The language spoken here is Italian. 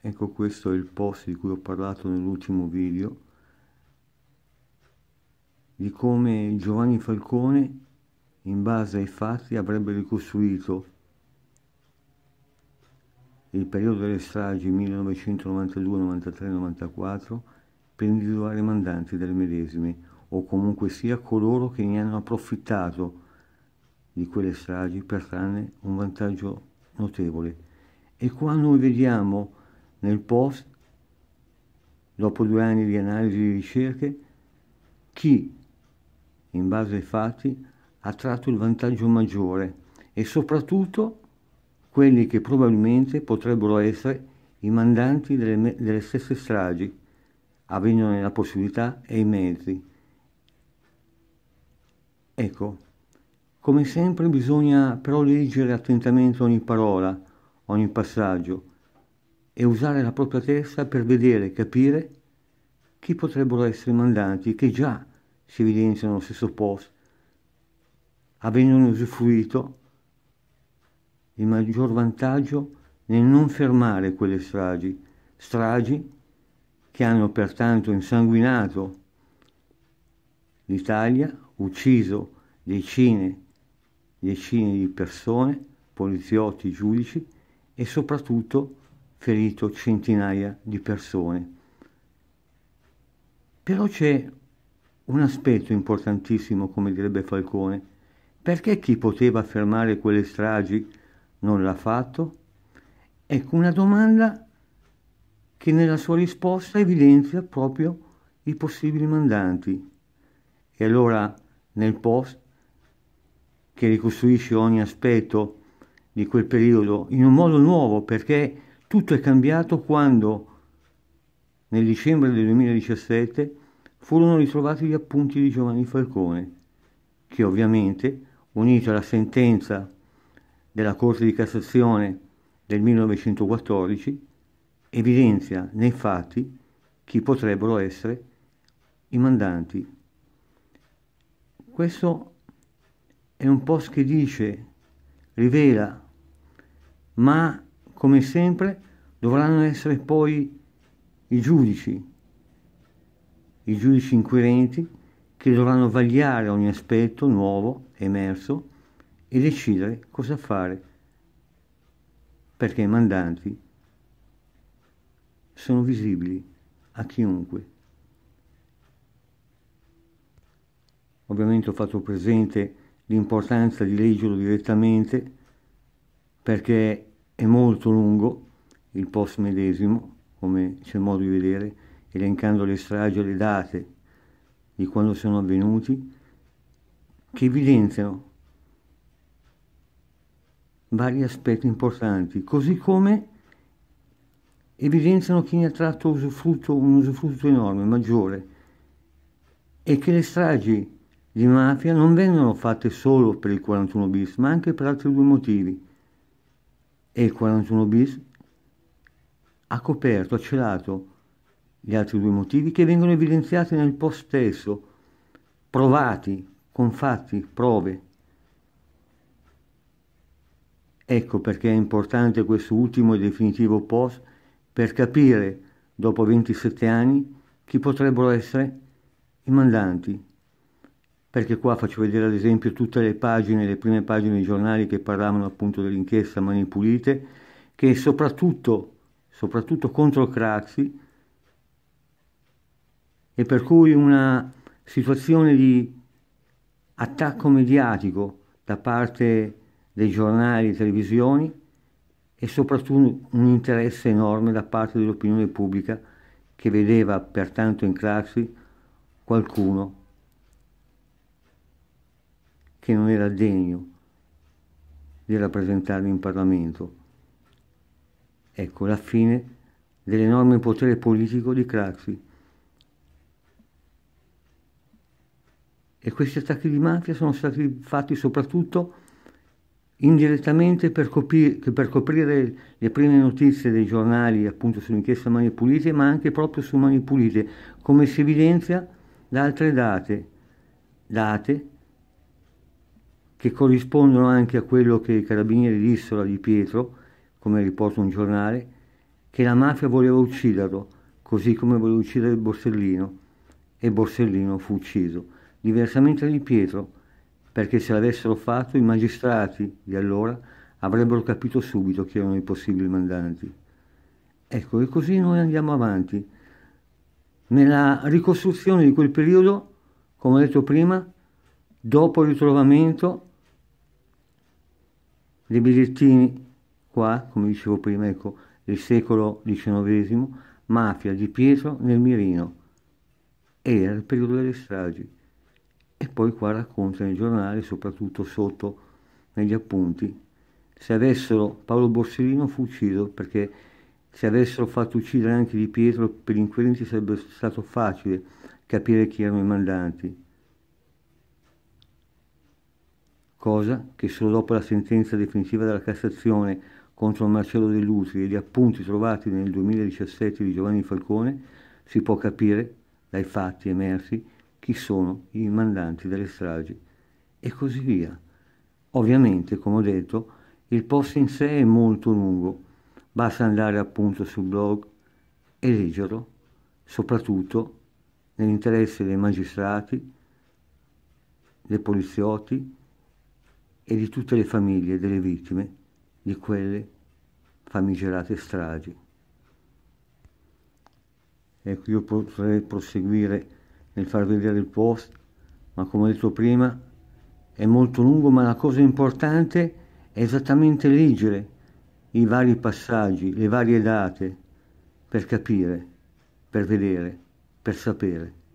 ecco questo è il post di cui ho parlato nell'ultimo video di come Giovanni Falcone in base ai fatti avrebbe ricostruito il periodo delle stragi 1992, 93, 94 per individuare i mandanti delle medesime o comunque sia coloro che ne hanno approfittato di quelle stragi per trarne un vantaggio notevole. E qua noi vediamo nel post, dopo due anni di analisi e ricerche, chi, in base ai fatti, ha tratto il vantaggio maggiore e soprattutto quelli che probabilmente potrebbero essere i mandanti delle, delle stesse stragi, avendone la possibilità e i mezzi. Ecco, come sempre bisogna però leggere attentamente ogni parola, ogni passaggio, e usare la propria testa per vedere e capire chi potrebbero essere i mandanti che già si evidenziano allo stesso posto, avendone usufruito il maggior vantaggio nel non fermare quelle stragi, stragi che hanno pertanto insanguinato l'Italia, ucciso decine, decine di persone, poliziotti, giudici e soprattutto ferito centinaia di persone. Però c'è un aspetto importantissimo, come direbbe Falcone, perché chi poteva fermare quelle stragi non l'ha fatto? Ecco una domanda che nella sua risposta evidenzia proprio i possibili mandanti. E allora nel post, che ricostruisce ogni aspetto di quel periodo in un modo nuovo, perché tutto è cambiato quando, nel dicembre del 2017, furono ritrovati gli appunti di Giovanni Falcone, che ovviamente, unito alla sentenza della Corte di Cassazione del 1914, evidenzia nei fatti chi potrebbero essere i mandanti. Questo è un post che dice, rivela, ma come sempre, dovranno essere poi i giudici, i giudici inquirenti, che dovranno vagliare ogni aspetto nuovo, emerso, e decidere cosa fare, perché i mandanti sono visibili a chiunque. Ovviamente ho fatto presente l'importanza di leggerlo direttamente perché è molto lungo il post medesimo, come c'è modo di vedere, elencando le stragi e le date di quando sono avvenuti, che evidenziano vari aspetti importanti, così come evidenziano chi ne ha tratto usufrutto, un usufrutto enorme, maggiore, e che le stragi di mafia non vengono fatte solo per il 41 bis, ma anche per altri due motivi e il 41 bis ha coperto, ha celato gli altri due motivi che vengono evidenziati nel post stesso, provati con fatti, prove. Ecco perché è importante questo ultimo e definitivo post per capire, dopo 27 anni, chi potrebbero essere i mandanti perché qua faccio vedere ad esempio tutte le pagine, le prime pagine dei giornali che parlavano appunto dell'inchiesta Mani Pulite, che soprattutto, soprattutto contro Craxi, e per cui una situazione di attacco mediatico da parte dei giornali e televisioni e soprattutto un interesse enorme da parte dell'opinione pubblica che vedeva pertanto in Craxi qualcuno che non era degno di rappresentarlo in Parlamento. Ecco la fine dell'enorme potere politico di Craxi. E questi attacchi di mafia sono stati fatti soprattutto indirettamente per, coprire, per coprire le prime notizie dei giornali appunto sull'inchiesta Mani Pulite, ma anche proprio su Mani Pulite, come si evidenzia da altre date, date che corrispondono anche a quello che i carabinieri dissero a Di Pietro, come riporta un giornale, che la mafia voleva ucciderlo, così come voleva uccidere Borsellino, e Borsellino fu ucciso. Diversamente da Di Pietro, perché se l'avessero fatto i magistrati di allora avrebbero capito subito chi erano i possibili mandanti. Ecco, e così noi andiamo avanti. Nella ricostruzione di quel periodo, come ho detto prima, dopo il ritrovamento dei bigliettini qua, come dicevo prima, ecco, del secolo XIX, mafia di Pietro nel Mirino. Era il periodo delle stragi. E poi qua racconta nel giornale, soprattutto sotto negli appunti, se avessero Paolo Borsellino fu ucciso perché se avessero fatto uccidere anche Di Pietro per gli inquirenti sarebbe stato facile capire chi erano i mandanti cosa che solo dopo la sentenza definitiva della Cassazione contro Marcello Dell'Utri e gli appunti trovati nel 2017 di Giovanni Falcone si può capire dai fatti emersi chi sono i mandanti delle stragi e così via. Ovviamente, come ho detto, il post in sé è molto lungo, basta andare appunto sul blog e leggerlo, soprattutto nell'interesse dei magistrati, dei poliziotti, e di tutte le famiglie delle vittime di quelle famigerate stragi. Ecco, io potrei proseguire nel far vedere il post, ma come ho detto prima è molto lungo, ma la cosa importante è esattamente leggere i vari passaggi, le varie date, per capire, per vedere, per sapere.